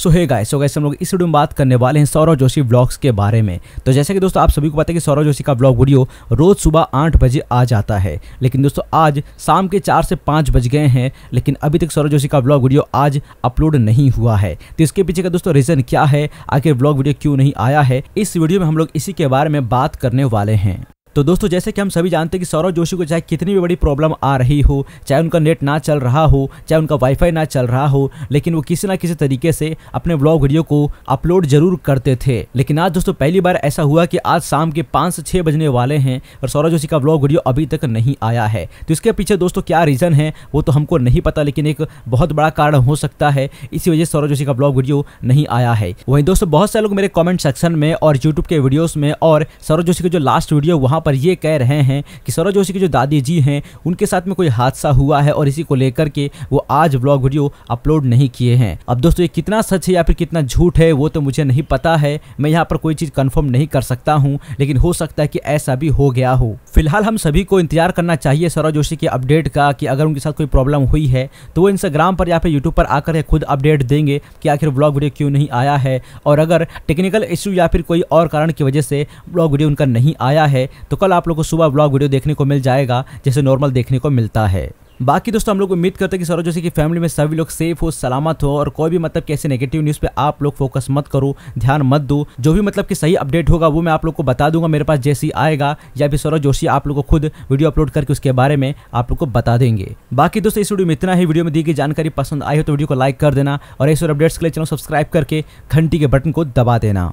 सो है guys so guys हम लोग इस वीडियो में बात करने वाले हैं सौरव जोशी व्लॉग्स के बारे में तो जैसे कि दोस्तों आप सभी को पता है कि सौरव जोशी का व्लॉग वीडियो रोज़ सुबह आठ बजे आ जाता है लेकिन दोस्तों आज शाम के चार से पाँच बज गए हैं लेकिन अभी तक सौरव जोशी का व्लॉग वीडियो आज अपलोड नहीं हुआ है तो इसके पीछे का दोस्तों रीज़न क्या है आखिर व्लॉग वीडियो क्यों नहीं आया है इस वीडियो में हम लोग इसी के बारे में बात करने वाले हैं तो दोस्तों जैसे कि हम सभी जानते हैं कि सौरव जोशी को चाहे कितनी भी बड़ी प्रॉब्लम आ रही हो चाहे उनका नेट ना चल रहा हो चाहे उनका वाईफाई ना चल रहा हो लेकिन वो किसी ना किसी तरीके से अपने ब्लॉग वीडियो को अपलोड जरूर करते थे लेकिन आज दोस्तों पहली बार ऐसा हुआ कि आज शाम के पाँच से छः बजने वाले हैं और सौरव जोशी का ब्लॉग वीडियो अभी तक नहीं आया है तो इसके पीछे दोस्तों क्या रीज़न है वो तो हमको नहीं पता लेकिन एक बहुत बड़ा कारण हो सकता है इसी वजह से सौरव जोशी का ब्लॉग वीडियो नहीं आया है वहीं दोस्तों बहुत सारे लोग मेरे कॉमेंट सेक्शन में और यूट्यूब के वीडियोज़ में और सौरव जोशी का जो लास्ट वीडियो वहाँ पर यह कह रहे हैं कि सरोज जोशी के जो दादी जी हैं उनके साथ में कोई हादसा हुआ है और इसी को लेकर के वो आज ब्लॉग वीडियो अपलोड नहीं किए हैं अब दोस्तों ये कितना सच है या फिर कितना झूठ है वो तो मुझे नहीं पता है मैं यहाँ पर कोई चीज़ कन्फर्म नहीं कर सकता हूँ लेकिन हो सकता है कि ऐसा भी हो गया हो फिलहाल हम सभी को इंतजार करना चाहिए सरोज जोशी के अपडेट का कि अगर उनके साथ कोई प्रॉब्लम हुई है तो वो इंस्टाग्राम पर या फिर यूट्यूब पर आकर खुद अपडेट देंगे कि आखिर ब्लॉग वीडियो क्यों नहीं आया है और अगर टेक्निकल इशू या फिर कोई और कारण की वजह से ब्लॉग वीडियो उनका नहीं आया है तो कल आप लोग को सुबह ब्लॉग वीडियो देखने को मिल जाएगा जैसे नॉर्मल देखने को मिलता है बाकी दोस्तों हम लोग उम्मीद करते हैं कि सरोज जोशी की फैमिली में सभी लोग सेफ हो सलामत हो और कोई भी मतलब कैसे नेगेटिव न्यूज़ पे आप लोग फोकस मत करो ध्यान मत दो जो भी मतलब कि सही अपडेट होगा वो मैं आप लोग को बता दूंगा मेरे पास जैसी आएगा या फिर सरोज जोशी आप लोग को खुद वीडियो अपलोड करके उसके बारे में आप लोग को बता देंगे बाकी दोस्तों इस वीडियो में इतना ही वीडियो में दी गई जानकारी पसंद आई हो तो वीडियो को लाइक कर देना और ऐसे अपडेट्स के लिए चैनल सब्सक्राइब करके घंटी के बटन को दबा देना